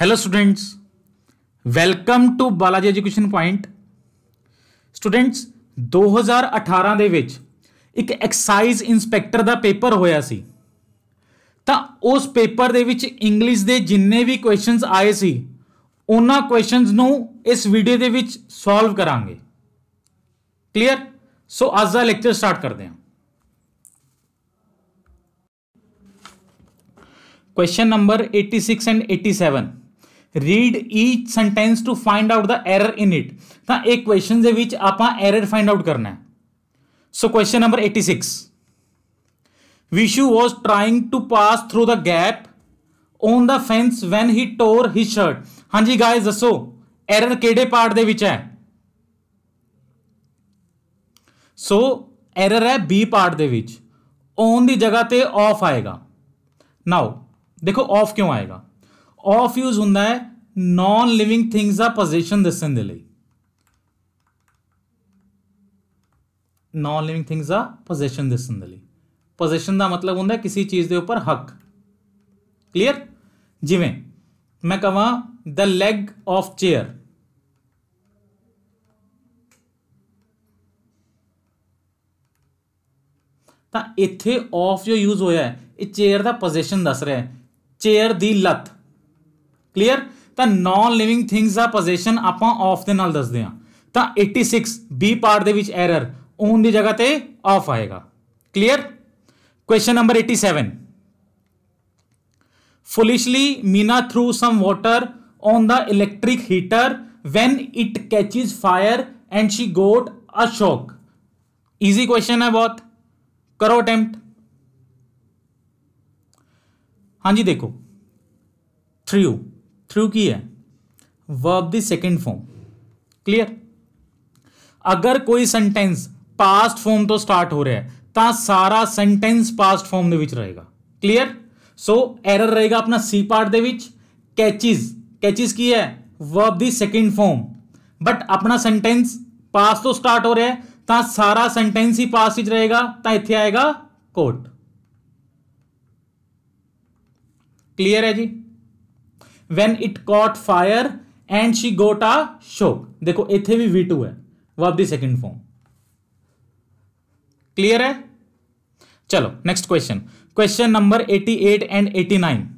Hello students welcome to Balaji education point students 2018 ਦੇ ਵਿੱਚ ਇੱਕ ਐਕਸਾਈਜ਼ ਇਨਸਪੈਕਟਰ ਦਾ ਪੇਪਰ ਹੋਇਆ ਸੀ ਤਾਂ ਉਸ ਪੇਪਰ ਦੇ ਵਿੱਚ ਇੰਗਲਿਸ਼ ਦੇ ਜਿੰਨੇ ਵੀ ਕੁਐਸਚਨਸ ਆਏ ਸੀ ਉਹਨਾਂ ਕੁਐਸਚਨਸ ਨੂੰ ਇਸ ਵੀਡੀਓ ਦੇ ਵਿੱਚ ਸੋਲਵ ਕਰਾਂਗੇ ਕਲੀਅਰ ਸੋ ਅੱਜ ਦਾ ਲੈਕਚਰ ਸਟਾਰਟ ਕਰਦੇ ਹਾਂ question number 86 and 87 read each sentence to find out the error in it तो एक क्वेश्चन के एरर फाइंड आउट करना है so question number eighty six Vishu was trying to pass through the gap on the fence when he tore his shirt हाँ जी गाय दसो error कि part के है सो एरर है बी पार्ट के ऑन की जगह पर ऑफ आएगा नाओ देखो ऑफ क्यों आएगा ऑफ यूज हों नॉन लिविंग थिंग्स का पोजिशन दसन दे नॉन लिविंग थिंग्स का पोजिशन दसन दे पोजिशन का मतलब होंगे किसी चीज़ के उपर हक क्लीयर जिमें मैं कह द लैग ऑफ चेयर तो इतने ऑफ जो यूज होया चेयर का पोजिशन दस रहा है चेयर की लत्त क्लीयर तो नॉन लिविंग थिंग्स का पोजिशन आप ऑफ के नाम दसते हैं तो एटी सिक्स बी पार्ट के एरर ऊन की जगह पर ऑफ आएगा clear question number eighty seven foolishly Meena threw some water on the electric heater when it catch fire and she got a shock easy question है बहुत करो attempt हाँ जी देखो थ्री यू थ्रू की है verb the second form clear अगर कोई sentence past form तो स्टार्ट हो रहा है तो सारा सेंटेंस पास्ट फॉर्म के रहेगा क्लीयर सो एरर रहेगा अपना सी पार्ट के कैचिज कैचिज की है verb the second form but अपना सेंटेंस पास तो स्टार्ट हो रहा है तो सारा सेंटेंस ही पास रहेगा तो इतने आएगा कोट क्लीयर है जी when it caught fire and she got a shock देखो इथे भी वी टू है verb the second form clear है चलो next question question number eighty eight and eighty nine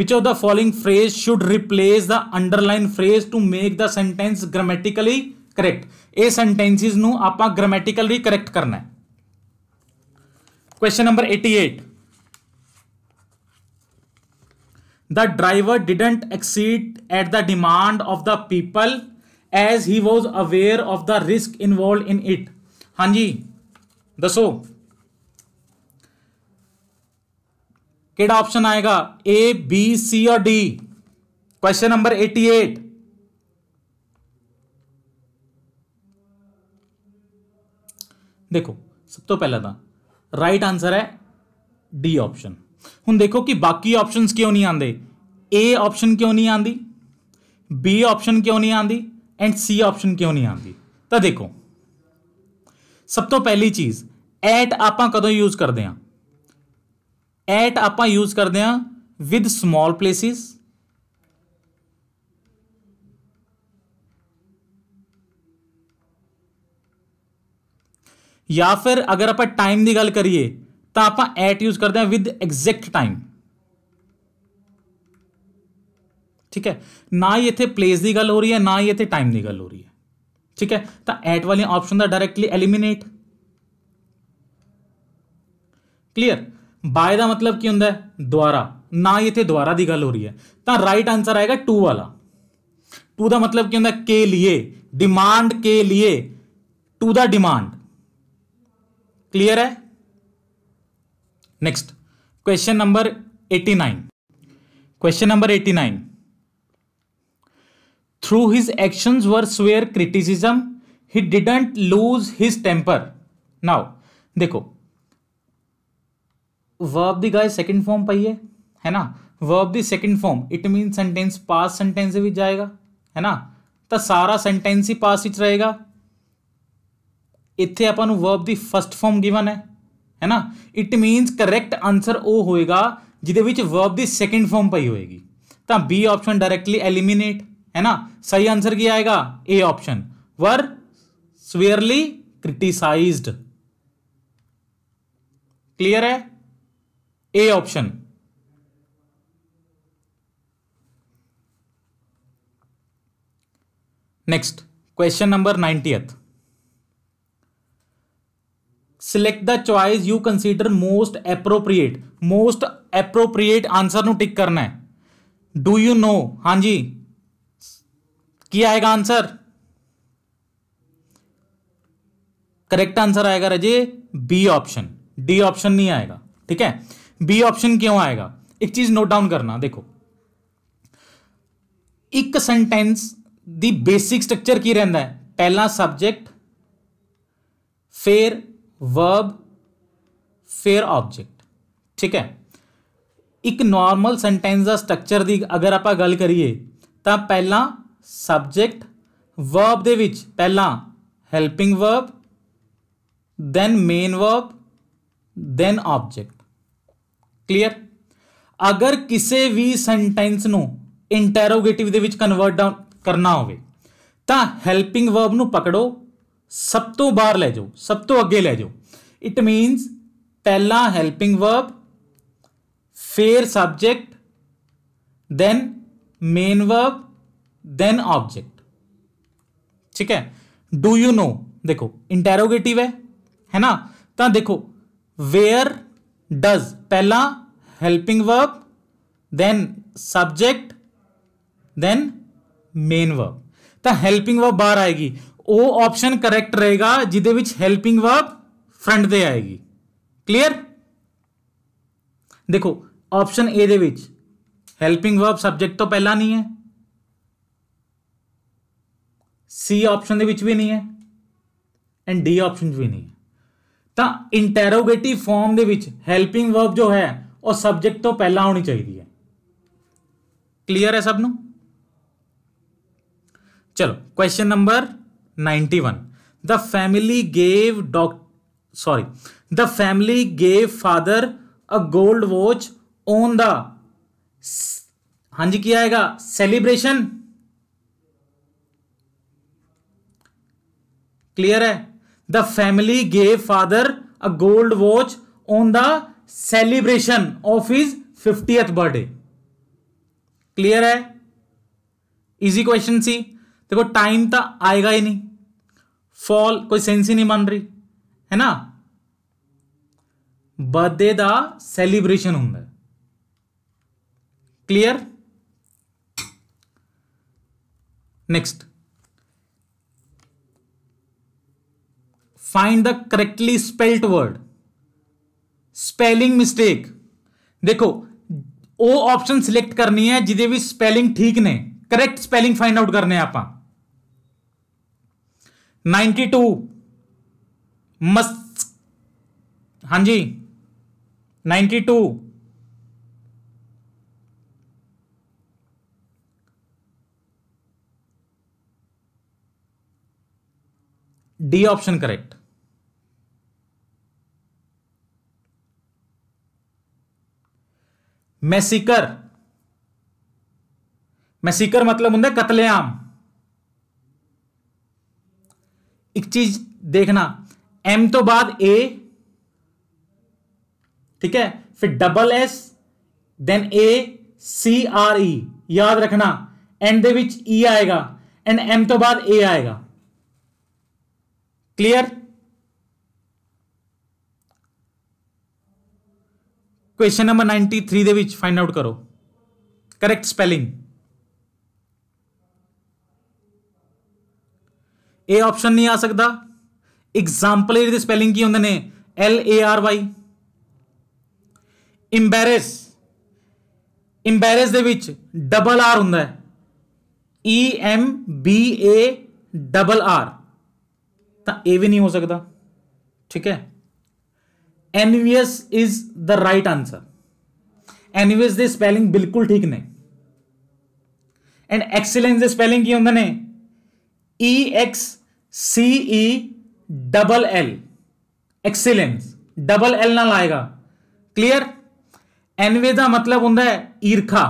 which of the following phrase should replace the underlined phrase to make the sentence grammatically correct a sentences नु आपा grammatically correct करना है question number 88 the driver didn't accede at the demand of the people as he was aware of the risk involve in it हाँ जी दसो कि option आएगा ए B C और D question number eighty eight देखो सब तो पहला था राइट आंसर है डी ऑप्शन हूँ देखो कि बाकी ऑप्शन क्यों नहीं आते ए ऑप्शन क्यों नहीं आती बी ऑप्शन क्यों नहीं आती एंड सी ऑप्शन क्यों नहीं आती तो देखो सब तो पहली चीज़ एट आप कदों यूज़ करते हैं एट आप यूज़ करते हैं विद समॉल प्लेसिस या फिर अगर आप टाइम की गल करिए तो आप एट यूज करते हैं विद एग्जैक्ट टाइम ठीक है ना ही इतने प्लेस की गल हो रही है ना ही इतने टाइम की गल हो रही है ठीक है तो एट वाली ऑप्शन का डायरैक्टली एलिमीनेट क्लीयर बाय का मतलब की होंगे द्वारा ना ही इतने द्वारा की गल हो रही है तो राइट आंसर आएगा टू वाला टू का मतलब की होंगे के लिए डिमांड के लिए टू द डिमांड क्लीयर है next question number eighty nine question number eighty nine through his actions were severe criticism he didn't lose his temper now देखो वर्ब दी गाय सेकेंड फॉर्म पाइए है, ना verb the second form it mean sentence past sentence भी जाएगा है ना तो सारा सेंटेंस ही पास रहेगा इतने अपन verb the first form given है है ना इट मीनस करैक्ट आंसर वह होएगा जिद वर्ब की सैकेंड फॉर्म पई होएगी तो बी ऑप्शन डायरैक्टली एलीमीनेट है ना सही आंसर की आएगा A option were severely criticise clear है A option next question number ninetieth select the choice you consider most appropriate most appropriate answer tick करना है डू यू नो हाँ जी की आएगा आंसर करेक्ट आंसर आएगा रजे बी ऑप्शन डी ऑप्शन नहीं आएगा ठीक है बी ऑप्शन क्यों आएगा एक चीज नोट डाउन करना देखो एक सेंटेंस दी बेसिक स्ट्रक्चर की रहता है पहला सब्जेक्ट फिर ਵਰਬ ਫੇਅਰ ਆਬਜੈਕਟ ਠੀਕ ਹੈ ਇੱਕ ਨਾਰਮਲ ਸੈਂਟੈਂਸ ਦਾ ਸਟਰਕਚਰ ਦੀ ਅਗਰ ਆਪਾਂ ਗੱਲ ਕਰੀਏ ਤਾਂ ਪਹਿਲਾਂ ਸਬਜੈਕਟ ਵਰਬ ਦੇ ਵਿੱਚ ਪਹਿਲਾਂ helping verb then main verb then object clear ਅਗਰ ਕਿਸੇ ਵੀ ਸੈਂਟੈਂਸ ਨੂੰ ਇੰਟਰੋਗੇਟਿਵ ਦੇ ਵਿੱਚ ਕਨਵਰਟ ਕਰਨਾ ਹੋਵੇ ਤਾਂ ਹੈਲਪਿੰਗ ਵਰਬ ਨੂੰ ਪਕੜੋ सब तो बहर लै जाओ सब तो अगे लै जाओ इट मीनस पहला हैल्पिंग वर्ब फेर subject then main verb then object ठीक है डू यू नो देखो इंटेरोगेटिव है है ना तो देखो वेयर डज पहला helping verb then subject then main verb तो हेल्पिंग वर्ब बहर आएगी वो ऑप्शन करैक्ट रहेगा जिदे हेल्पिंग वर्ब फ्रंट दे आएगी क्लीयर देखो ऑप्शन ए दे हेल्पिंग वर्ब सबजैक्ट तो पहला नहीं है सी ऑप्शन भी नहीं है एंड डी ऑप्शन भी नहीं है तो इंटेरोगेटिव फॉर्म के हेल्पिंग वर्ब जो है वह सबजैक्ट तो पहला होनी चाहिए है क्लीयर है सबनों चलो question number ninety one the family gave doc sorry the family gave father a gold watch on the हाँ जी किया आएगा सेलिब्रेशन क्लियर है the family gave father a gold watch on the celebration of his fifty birthday clear है easy question C देखो time तो आएगा ही नहीं फॉल कोई सेंस ही नहीं मान रही है ना बर्थडे का सैलीब्रेशन होंगे clear next find the correctly spelt word spelling mistake देखो ओ ऑप्शन सिलेक्ट करनी है जिदे भी स्पेलिंग ठीक ने करेक्ट स्पेलिंग फाइंड आउट करने आप नाइन्टी टू मस्क हाँ जी ninety two D option correct massacre massacre मतलब होंगे कतलेआम एक चीज देखना एम तो बाद ए ठीक है फिर double S then A C R E याद रखना एंड दे विच ई e आएगा एंड एम तो बाद ए आएगा क्लियर क्वेश्चन नंबर 93 थ्री ਵਿੱਚ आउट करो ਕਰੋ ਕਰੈਕਟ ए ऑप्शन नहीं आ सकता इग्जाम्पल स्पैलिंग की होंगे ने L A R Y embarrass embarrass double R हों M B A double R तो ए भी नहीं हो सकता ठीक है envious is the right answer envious की स्पैलिंग बिल्कुल ठीक ने एंड एक्सीलेंस स्पैलिंग की होंगे ने E e X C E double L excellence double L ना लाएगा क्लियर एनवेदा मतलब होता ईरखा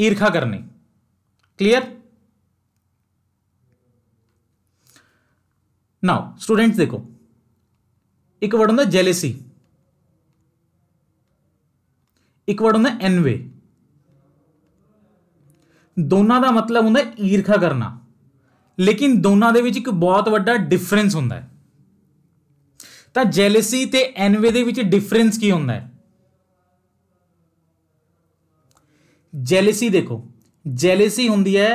ईरखा करनी क्लियर नाउ स्टूडेंट्स देखो एक वर्ड होता जेलेसी एक वर्ड होता एनवे ਦੋਨਾਂ ਦਾ ਮਤਲਬ ਹੁੰਦਾ ਈਰਖਾ ਕਰਨਾ ਲੇਕਿਨ ਦੋਨਾਂ ਦੇ ਵਿੱਚ ਇੱਕ ਬਹੁਤ ਵੱਡਾ ਡਿਫਰੈਂਸ ਹੁੰਦਾ ਹੈ ਤਾਂ ਜੈਲਸੀ ਤੇ ਐਨਵੇ ਦੇ ਵਿੱਚ ਡਿਫਰੈਂਸ ਕੀ ਹੁੰਦਾ ਹੈ ਜੈਲਸੀ ਦੇਖੋ ਜੈਲਸੀ ਹੁੰਦੀ ਹੈ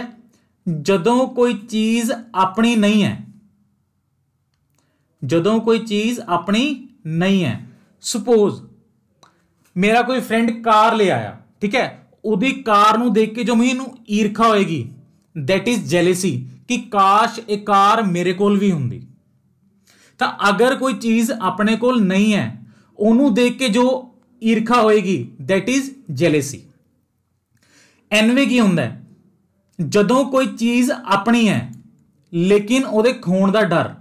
ਜਦੋਂ ਕੋਈ ਚੀਜ਼ ਆਪਣੀ ਨਹੀਂ ਹੈ ਜਦੋਂ ਕੋਈ ਚੀਜ਼ ਆਪਣੀ ਨਹੀਂ ਹੈ ਸੁਪੋਜ਼ ਮੇਰਾ ਕੋਈ ਫਰੈਂਡ ਕਾਰ ਲੈ ਆਇਆ ਠੀਕ ਹੈ ਉਹਦੀ ਕਾਰ ਨੂੰ ਦੇਖ ਕੇ ਜੋ ਮੈਨੂੰ ਈਰਖਾ ਹੋਏਗੀ ਥੈਟ ਇਜ਼ ਜੈਲੇਸੀ ਕਿ ਕਾਸ਼ ਇਹ ਕਾਰ ਮੇਰੇ ਕੋਲ ਵੀ ਹੁੰਦੀ ਤਾਂ ਅਗਰ ਕੋਈ ਚੀਜ਼ ਆਪਣੇ ਕੋਲ ਨਹੀਂ ਹੈ ਉਹਨੂੰ ਦੇਖ ਕੇ ਜੋ ਈਰਖਾ ਹੋਏਗੀ ਥੈਟ ਇਜ਼ ਜੈਲੇਸੀ ਐਨਵੇ ਕੀ ਹੁੰਦਾ ਜਦੋਂ ਕੋਈ ਚੀਜ਼ ਆਪਣੀ ਹੈ ਲੇਕਿਨ ਉਹਦੇ ਖੋਣ ਦਾ ਡਰ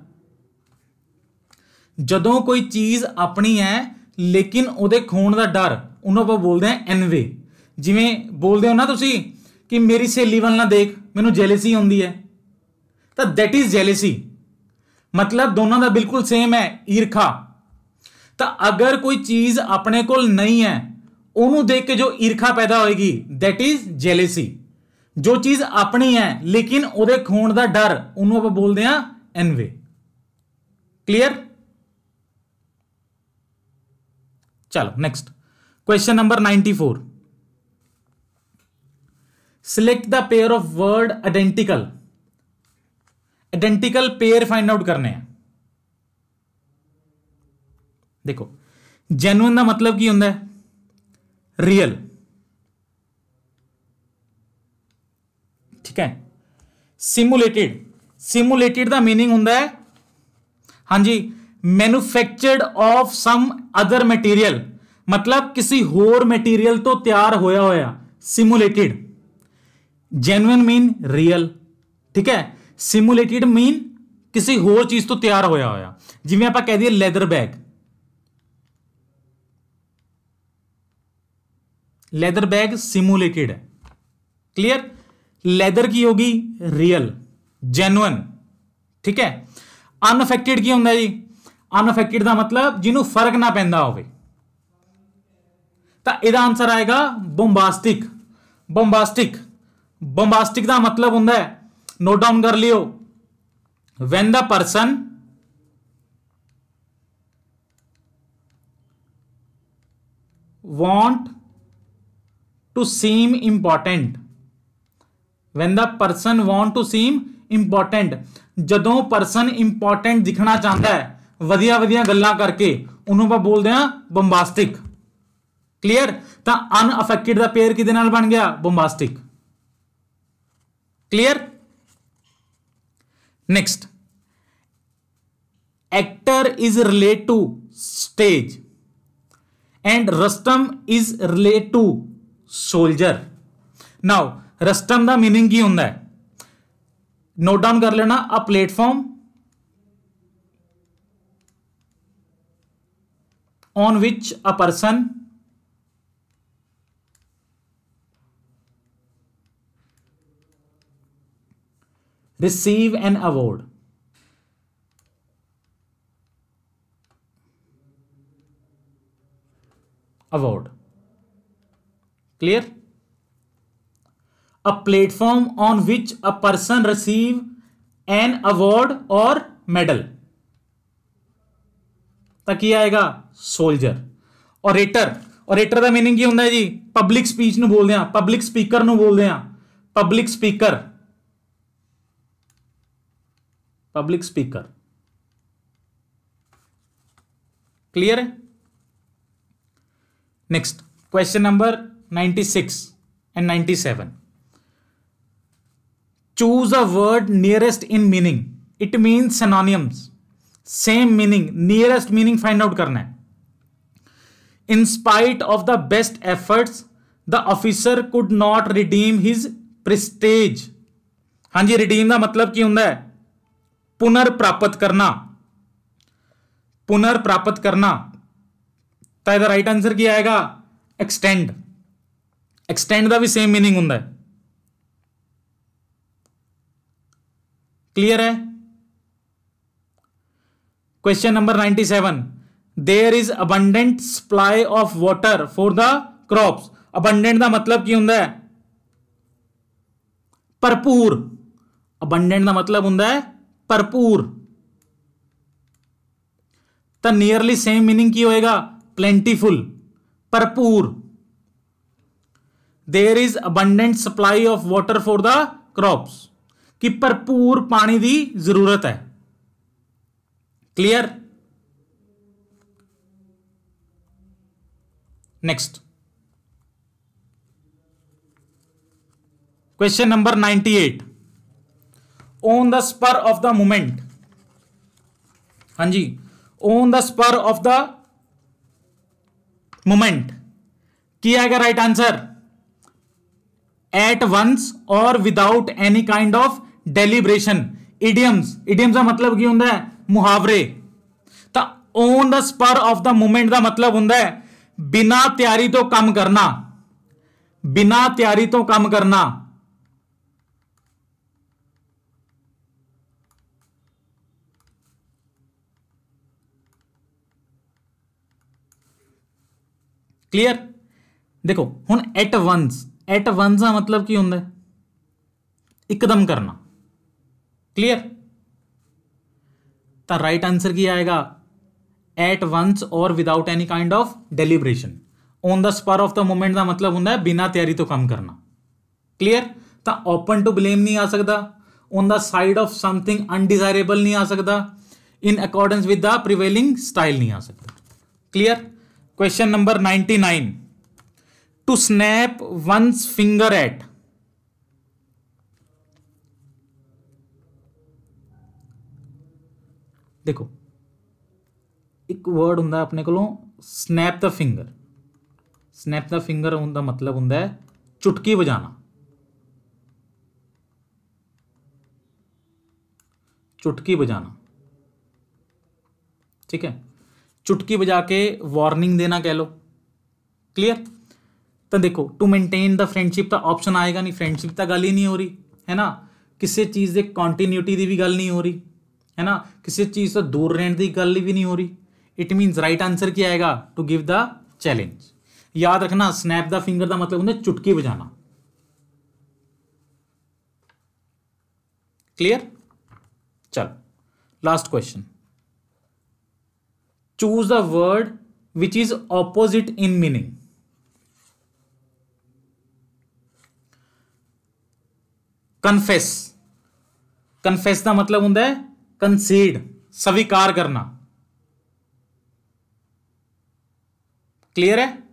ਜਦੋਂ ਕੋਈ ਚੀਜ਼ ਆਪਣੀ ਹੈ ਲੇਕਿਨ ਉਹਦੇ ਖੋਣ ਦਾ ਡਰ ਉਹਨੂੰ ਆਪਾਂ ਬੋਲਦੇ ਆ ਐਨਵੇ ਜਿਵੇਂ ਬੋਲਦੇ ਹੋ ਨਾ ਤੁਸੀਂ ਕਿ ਮੇਰੀ ਸਹੇਲੀ ਵੱਲ ਨਾ ਦੇਖ ਮੈਨੂੰ ਜੈਲੇਸੀ ਹੁੰਦੀ ਹੈ ਤਾਂ ਦੈਟ ਇਜ਼ ਜੈਲੇਸੀ ਮਤਲਬ ਦੋਨਾਂ ਦਾ ਬਿਲਕੁਲ ਸੇਮ ਹੈ ਈਰਖਾ ਤਾਂ ਅਗਰ ਕੋਈ ਚੀਜ਼ ਆਪਣੇ ਕੋਲ ਨਹੀਂ ਹੈ ਉਹਨੂੰ ਦੇਖ ਕੇ ਜੋ ਈਰਖਾ ਪੈਦਾ ਹੋਏਗੀ ਦੈਟ ਇਜ਼ ਜੈਲੇਸੀ ਜੋ ਚੀਜ਼ ਆਪਣੀ ਹੈ ਲੇਕਿਨ ਉਹਦੇ ਖੋਣ ਦਾ ਡਰ ਉਹਨੂੰ ਆਪਾਂ ਬੋਲਦੇ ਆ ਐਨਵੇ क्लियर चलो next question number ninety four select the pair of word identical identical pair find out करने हैं देखो जेनुअन का मतलब की होंगे रियल ठीक है सिमुलेटेड सिमुलेटेड का मीनिंग होंगे हाँ जी manufactured of some other material मतलब किसी होर मटीरियल तो तैयार होया होया सिमुलेटेड जेनुअन मीन रियल ठीक है सिमुलेटिड मीन किसी होर चीज तो तैयार होया हो जिमें आप कह दिए leather bag leather bag simulated है क्लीयर लैदर की होगी रियल जेनुअन ठीक है अनफेक्टिड की होंगे जी अनफेक्टिड का मतलब जिन्होंने फर्क ना पैदा हो आंसर आएगा बोम्बास्टिक बोम्बास्टिक बॉम्बास्टिक का मतलब होंगे नोट डाउन कर लियो when the person want to seem important when the person want to seem important ਜਦੋਂ ਪਰਸਨ ਇੰਪੋਰਟੈਂਟ ਦਿਖਣਾ ਚਾਹੁੰਦਾ ਹੈ ਵਧੀਆ ਵਧੀਆ ਗੱਲਾਂ ਕਰਕੇ ਉਹਨੂੰ ਆਪਾਂ ਬੋਲਦੇ ਆ ਬੰਬਾਸਟਿਕ ਕਲੀਅਰ ਤਾਂ ਅਨਅਫੈਕਟਡ ਦਾ ਪੇਅਰ ਕਿਹਦੇ ਨਾਲ ਬਣ ਗਿਆ bombastic clear next actor is relate to stage and rostrum is relate to soldier now rostrum का मीनिंग की होंगे नोट डाउन कर लेना a platform on which a person receive an award award clear a platform on which a person receive an award और medal तक ये आएगा soldier orator orator का मीनिंग होंगे जी पब्लिक स्पीच न बोलते हैं पब्लिक स्पीकर बोलते हैं public speaker public speaker clear है next question number 96 and 97 choose a word nearest in meaning it mean synonyms same meaning nearest meaning find out करना है in spite of the best efforts the officer could not redeem his prestige हां जी redeem का मतलब की होंगे पुनर्प्राप्त करना पुनर्प्राप्त करना तो यह राइट आंसर की आएगा एक्सटेंड एक्सटेंड का भी सेम मीनिंग होंगे क्लियर है question number 97 there is abundant supply of water for the crop abundant का मतलब की होंगे भरपूर अबंडेंट का मतलब होंगे भरपूर तो नियरली सेम मीनिंग की होएगा प्लेंटीफुल भरपूर there is abundant supply of water for the crops कि भरपूर पानी की जरूरत है clear next question number eight on the spur of the moment हां जी on the spur of the moment किया आएगा राइट आंसर एट वंस और without any kind of deliberation idioms idioms का मतलब की होंगे मुहावरे तो on the spur of the moment का मतलब होंगे बिना तैयारी तो कम करना बिना तैयारी तो कम करना क्लीयर देखो हूँ एट वंस एट वंस का मतलब की होंगे एकदम करना क्लियर तो राइट आंसर की आएगा एट वंस और without any kind of deliberation on the spur of the moment का मतलब होंगे बिना तैयारी तो कम करना क्लियर तो ओपन टू ब्लेम नहीं आ सकता on the side of something undesirable नहीं आ सकता in accordance with the prevailing style नहीं आ सकता clear question number nine to snap one's finger at देखो एक वर्ड हों अपने को snap the finger snap the finger हों मतलब हों चुटकी बजा चुटकी बजा ठीक है चुटकी बजा के वार्निंग देना कह लो क्लियर तो देखो टू मेनटेन द फ्रेंडशिप का ऑप्शन आएगा नहीं फ्रेंडशिप तो गल ही नहीं हो रही है ना किसी चीज़ के कॉन्टीन्यूटी की भी गल नहीं हो रही है ना किसी चीज़ से दूर रहने की गल भी नहीं हो रही इट मीनस राइट आंसर क्या आएगा टू गिव द चैलेंज याद रखना स्नैप द फिंगर का मतलब उन्हें चुटकी बजाना क्लियर चल last question choose a word which is opposite in meaning. Confess confess का मतलब होंगे कंसीड स्वीकार करना क्लियर है